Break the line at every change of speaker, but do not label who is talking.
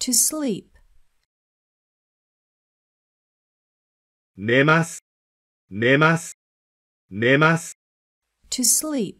to sleep. To sleep.